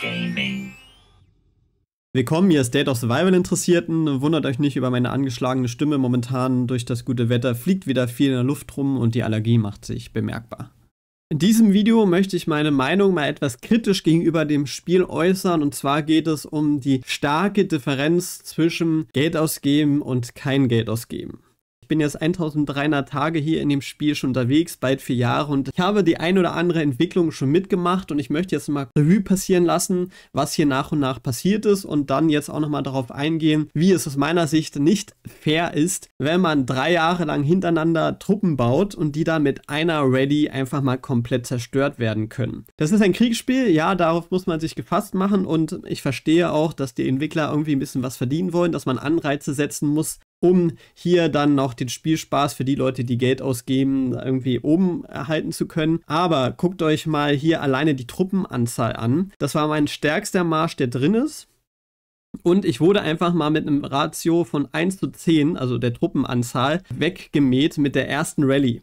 Gaming. Willkommen, ihr State of Survival Interessierten. Wundert euch nicht über meine angeschlagene Stimme. Momentan durch das gute Wetter fliegt wieder viel in der Luft rum und die Allergie macht sich bemerkbar. In diesem Video möchte ich meine Meinung mal etwas kritisch gegenüber dem Spiel äußern und zwar geht es um die starke Differenz zwischen Geld ausgeben und kein Geld ausgeben bin jetzt 1300 Tage hier in dem Spiel schon unterwegs, bald vier Jahre und ich habe die ein oder andere Entwicklung schon mitgemacht und ich möchte jetzt mal Revue passieren lassen, was hier nach und nach passiert ist und dann jetzt auch nochmal darauf eingehen, wie es aus meiner Sicht nicht fair ist, wenn man drei Jahre lang hintereinander Truppen baut und die dann mit einer Ready einfach mal komplett zerstört werden können. Das ist ein Kriegsspiel, ja, darauf muss man sich gefasst machen und ich verstehe auch, dass die Entwickler irgendwie ein bisschen was verdienen wollen, dass man Anreize setzen muss, um hier dann noch den Spielspaß für die Leute, die Geld ausgeben, irgendwie oben erhalten zu können. Aber guckt euch mal hier alleine die Truppenanzahl an. Das war mein stärkster Marsch, der drin ist. Und ich wurde einfach mal mit einem Ratio von 1 zu 10, also der Truppenanzahl, weggemäht mit der ersten Rallye.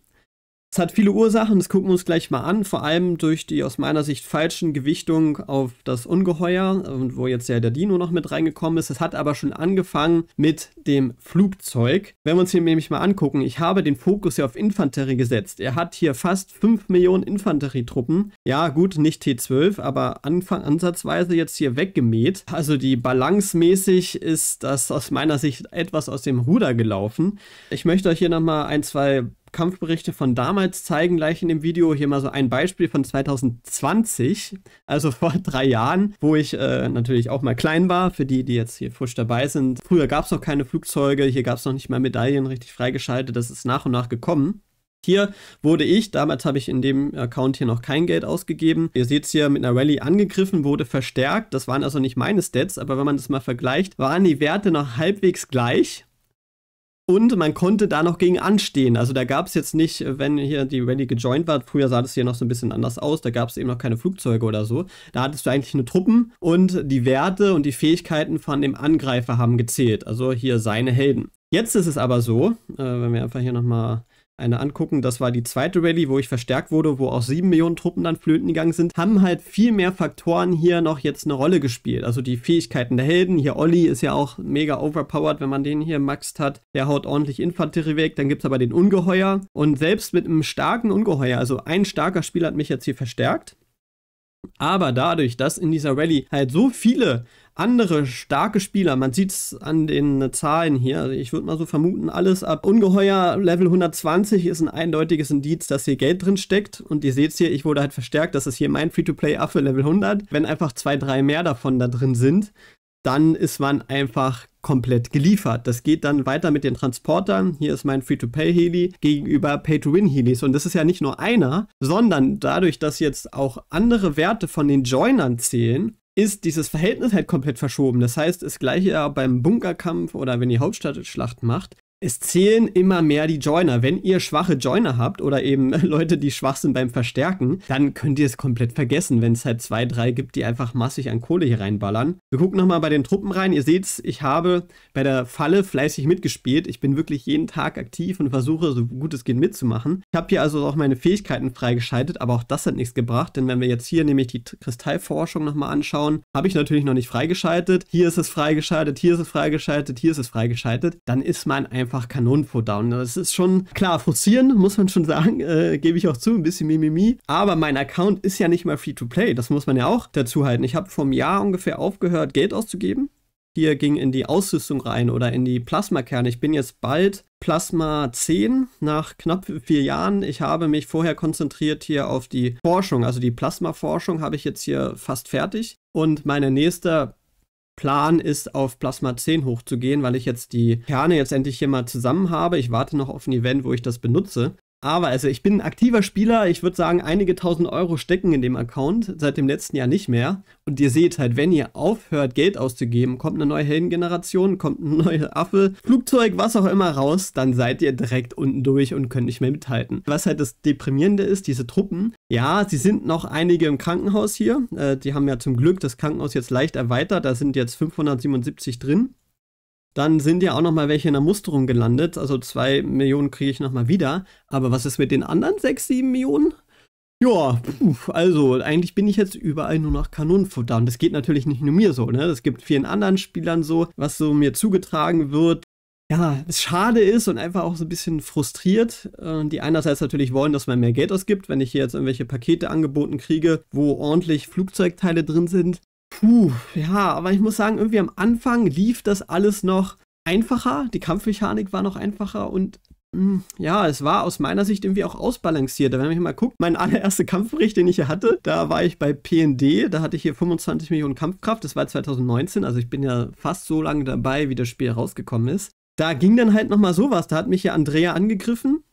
Es hat viele Ursachen, das gucken wir uns gleich mal an, vor allem durch die aus meiner Sicht falschen Gewichtung auf das Ungeheuer, wo jetzt ja der Dino noch mit reingekommen ist. Es hat aber schon angefangen mit dem Flugzeug. Wenn wir uns hier nämlich mal angucken, ich habe den Fokus ja auf Infanterie gesetzt. Er hat hier fast 5 Millionen Infanterietruppen. Ja, gut, nicht T12, aber Anfang ansatzweise jetzt hier weggemäht. Also die balancemäßig ist das aus meiner Sicht etwas aus dem Ruder gelaufen. Ich möchte euch hier nochmal ein, zwei Kampfberichte von damals zeigen gleich in dem Video hier mal so ein Beispiel von 2020, also vor drei Jahren, wo ich äh, natürlich auch mal klein war, für die, die jetzt hier frisch dabei sind. Früher gab es noch keine Flugzeuge, hier gab es noch nicht mal Medaillen richtig freigeschaltet, das ist nach und nach gekommen. Hier wurde ich, damals habe ich in dem Account hier noch kein Geld ausgegeben. Ihr seht es hier mit einer Rallye angegriffen, wurde verstärkt. Das waren also nicht meine Stats, aber wenn man das mal vergleicht, waren die Werte noch halbwegs gleich. Und man konnte da noch gegen anstehen. Also da gab es jetzt nicht, wenn hier die Rallye gejoint war, früher sah das hier noch so ein bisschen anders aus, da gab es eben noch keine Flugzeuge oder so. Da hattest du eigentlich nur Truppen und die Werte und die Fähigkeiten von dem Angreifer haben gezählt. Also hier seine Helden. Jetzt ist es aber so, äh, wenn wir einfach hier nochmal eine angucken. Das war die zweite Rallye, wo ich verstärkt wurde, wo auch sieben Millionen Truppen dann flöten gegangen sind. Haben halt viel mehr Faktoren hier noch jetzt eine Rolle gespielt. Also die Fähigkeiten der Helden. Hier Olli ist ja auch mega overpowered, wenn man den hier maxt hat. Der haut ordentlich Infanterie weg. Dann gibt es aber den Ungeheuer. Und selbst mit einem starken Ungeheuer, also ein starker Spieler hat mich jetzt hier verstärkt. Aber dadurch, dass in dieser Rallye halt so viele andere starke Spieler, man sieht es an den Zahlen hier, also ich würde mal so vermuten, alles ab ungeheuer Level 120 ist ein eindeutiges Indiz, dass hier Geld drin steckt. Und ihr seht hier, ich wurde halt verstärkt, das ist hier mein Free-to-Play-Affe Level 100. Wenn einfach zwei, drei mehr davon da drin sind, dann ist man einfach komplett geliefert. Das geht dann weiter mit den Transportern. Hier ist mein Free-to-Pay-Heli gegenüber Pay-to-Win-Helis. Und das ist ja nicht nur einer, sondern dadurch, dass jetzt auch andere Werte von den Joinern zählen, ist dieses Verhältnis halt komplett verschoben. Das heißt, das gleiche ja beim Bunkerkampf oder wenn die Hauptstadt Schlacht macht, es zählen immer mehr die Joiner. Wenn ihr schwache Joiner habt oder eben Leute, die schwach sind beim Verstärken, dann könnt ihr es komplett vergessen, wenn es halt zwei, drei gibt, die einfach massig an Kohle hier reinballern. Wir gucken nochmal bei den Truppen rein. Ihr seht's, ich habe bei der Falle fleißig mitgespielt. Ich bin wirklich jeden Tag aktiv und versuche, so gut es geht, mitzumachen. Ich habe hier also auch meine Fähigkeiten freigeschaltet, aber auch das hat nichts gebracht, denn wenn wir jetzt hier nämlich die Kristallforschung nochmal anschauen, habe ich natürlich noch nicht freigeschaltet. Hier ist es freigeschaltet, hier ist es freigeschaltet, hier ist es freigeschaltet. Dann ist man einfach einfach Kanonenfutter. Und das ist schon, klar, frustrierend, muss man schon sagen, äh, gebe ich auch zu, ein bisschen Mimimi. Aber mein Account ist ja nicht mal Free-to-Play, das muss man ja auch dazu halten. Ich habe vor einem Jahr ungefähr aufgehört, Geld auszugeben. Hier ging in die Ausrüstung rein oder in die Plasmakerne. Ich bin jetzt bald Plasma 10 nach knapp vier Jahren. Ich habe mich vorher konzentriert hier auf die Forschung, also die Plasmaforschung habe ich jetzt hier fast fertig. Und meine nächste Plan ist, auf Plasma 10 hochzugehen, weil ich jetzt die Kerne jetzt endlich hier mal zusammen habe. Ich warte noch auf ein Event, wo ich das benutze. Aber also ich bin ein aktiver Spieler, ich würde sagen, einige tausend Euro stecken in dem Account, seit dem letzten Jahr nicht mehr. Und ihr seht halt, wenn ihr aufhört, Geld auszugeben, kommt eine neue Heldengeneration, kommt ein neuer Affe, Flugzeug, was auch immer raus, dann seid ihr direkt unten durch und könnt nicht mehr mithalten. Was halt das Deprimierende ist, diese Truppen, ja, sie sind noch einige im Krankenhaus hier. Äh, die haben ja zum Glück das Krankenhaus jetzt leicht erweitert, da sind jetzt 577 drin. Dann sind ja auch noch mal welche in der Musterung gelandet. Also zwei Millionen kriege ich noch mal wieder. Aber was ist mit den anderen sechs, sieben Millionen? Ja, also eigentlich bin ich jetzt überall nur noch Kanonenfutter. Und das geht natürlich nicht nur mir so, ne? Das gibt vielen anderen Spielern so, was so mir zugetragen wird. Ja, es schade ist und einfach auch so ein bisschen frustriert, äh, die einerseits natürlich wollen, dass man mehr Geld ausgibt, wenn ich hier jetzt irgendwelche Pakete angeboten kriege, wo ordentlich Flugzeugteile drin sind, Puh, ja, aber ich muss sagen, irgendwie am Anfang lief das alles noch einfacher. Die Kampfmechanik war noch einfacher und mh, mm, ja, es war aus meiner Sicht irgendwie auch ausbalancierter. Wenn man mal guckt, mein allererster Kampfbericht, den ich hier hatte, da war ich bei PND, da hatte ich hier 25 Millionen Kampfkraft, das war 2019, also ich bin ja fast so lange dabei, wie das Spiel rausgekommen ist. Da ging dann halt nochmal sowas, da hat mich ja Andrea angegriffen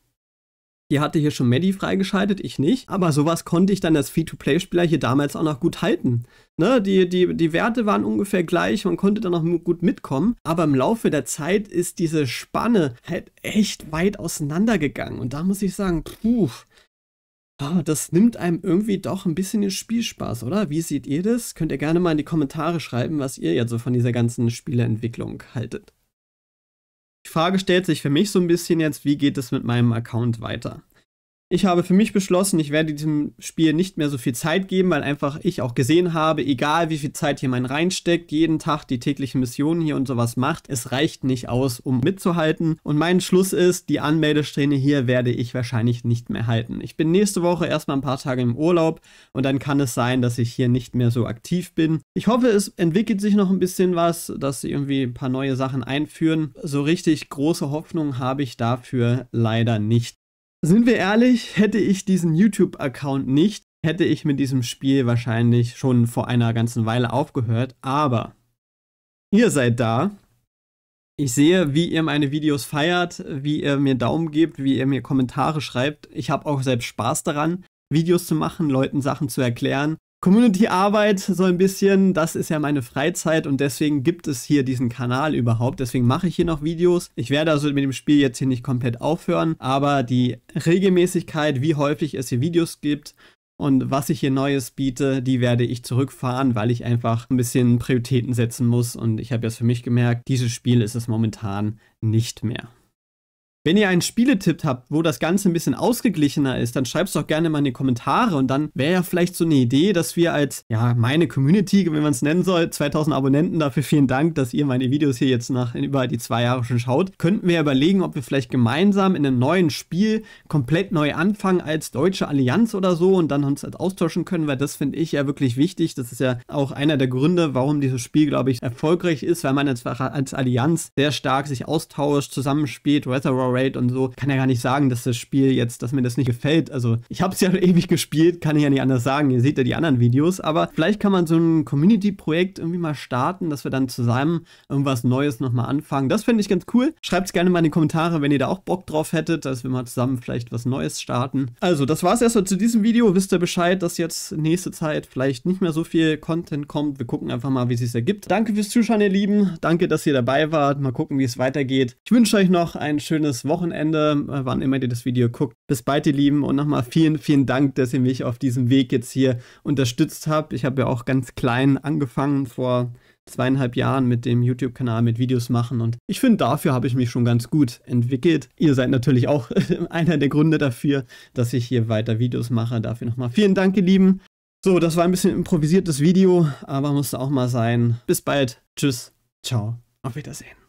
Ihr hatte hier schon Medi freigeschaltet, ich nicht. Aber sowas konnte ich dann als Free-to-Play-Spieler hier damals auch noch gut halten. Ne, die, die, die Werte waren ungefähr gleich, man konnte dann noch gut mitkommen. Aber im Laufe der Zeit ist diese Spanne halt echt weit auseinandergegangen. Und da muss ich sagen, puh, Oh, das nimmt einem irgendwie doch ein bisschen den Spielspaß, oder? Wie seht ihr das? Könnt ihr gerne mal in die Kommentare schreiben, was ihr jetzt so von dieser ganzen Spieleentwicklung haltet. Frage stellt sich für mich so ein bisschen jetzt, wie geht es mit meinem Account weiter? Ich habe für mich beschlossen, ich werde diesem Spiel nicht mehr so viel Zeit geben, weil einfach ich auch gesehen habe, egal wie viel Zeit hier man reinsteckt, jeden Tag die täglichen Missionen hier und sowas macht, es reicht nicht aus, um mitzuhalten. Und mein Schluss ist, die Anmeldesträhne hier werde ich wahrscheinlich nicht mehr halten. Ich bin nächste Woche erstmal ein paar Tage im Urlaub und dann kann es sein, dass ich hier nicht mehr so aktiv bin. Ich hoffe, es entwickelt sich noch ein bisschen was, dass sie irgendwie ein paar neue Sachen einführen. So richtig große Hoffnung habe ich dafür leider nicht. Sind wir ehrlich, hätte ich diesen YouTube-Account nicht, hätte ich mit diesem Spiel wahrscheinlich schon vor einer ganzen Weile aufgehört, aber ihr seid da. Ich sehe, wie ihr meine Videos feiert, wie ihr mir Daumen gebt, wie ihr mir Kommentare schreibt. Ich habe auch selbst Spaß daran, Videos zu machen, Leuten Sachen zu erklären Community-Arbeit so ein bisschen, das ist ja meine Freizeit und deswegen gibt es hier diesen Kanal überhaupt. Deswegen mache ich hier noch Videos. Ich werde also mit dem Spiel jetzt hier nicht komplett aufhören, aber die Regelmäßigkeit, wie häufig es hier Videos gibt und was ich hier Neues biete, die werde ich zurückfahren, weil ich einfach ein bisschen Prioritäten setzen muss und ich habe jetzt für mich gemerkt, dieses Spiel ist es momentan nicht mehr. Wenn ihr einen Spieletipp habt, wo das Ganze ein bisschen ausgeglichener ist, dann schreibt es doch gerne mal in die Kommentare und dann wäre ja vielleicht so eine Idee, dass wir als, ja, meine Community, wenn man es nennen soll, 2000 Abonnenten, dafür vielen Dank, dass ihr meine Videos hier jetzt nach über die zwei Jahre schon schaut, könnten wir überlegen, ob wir vielleicht gemeinsam in einem neuen Spiel komplett neu anfangen als Deutsche Allianz oder so und dann uns halt austauschen können, weil das finde ich ja wirklich wichtig. Das ist ja auch einer der Gründe, warum dieses Spiel, glaube ich, erfolgreich ist, weil man jetzt als Allianz sehr stark sich austauscht, zusammenspielt, Weather Raid und so, kann ja gar nicht sagen, dass das Spiel jetzt, dass mir das nicht gefällt. Also ich habe es ja ewig gespielt, kann ich ja nicht anders sagen. Ihr seht ja die anderen Videos, aber vielleicht kann man so ein Community-Projekt irgendwie mal starten, dass wir dann zusammen irgendwas Neues nochmal anfangen. Das finde ich ganz cool. Schreibt es gerne mal in die Kommentare, wenn ihr da auch Bock drauf hättet, dass wir mal zusammen vielleicht was Neues starten. Also das war es erstmal zu diesem Video. Wisst ihr Bescheid, dass jetzt nächste Zeit vielleicht nicht mehr so viel Content kommt. Wir gucken einfach mal, wie es sich ergibt. Danke fürs Zuschauen, ihr Lieben. Danke, dass ihr dabei wart. Mal gucken, wie es weitergeht. Ich wünsche euch noch ein schönes Wochenende, äh, wann immer ihr das Video guckt. Bis bald, ihr Lieben, und nochmal vielen, vielen Dank, dass ihr mich auf diesem Weg jetzt hier unterstützt habt. Ich habe ja auch ganz klein angefangen vor zweieinhalb Jahren mit dem YouTube-Kanal mit Videos machen und ich finde, dafür habe ich mich schon ganz gut entwickelt. Ihr seid natürlich auch einer der Gründe dafür, dass ich hier weiter Videos mache. Dafür nochmal vielen Dank, ihr Lieben. So, das war ein bisschen improvisiertes Video, aber musste auch mal sein. Bis bald. Tschüss. Ciao. Auf Wiedersehen.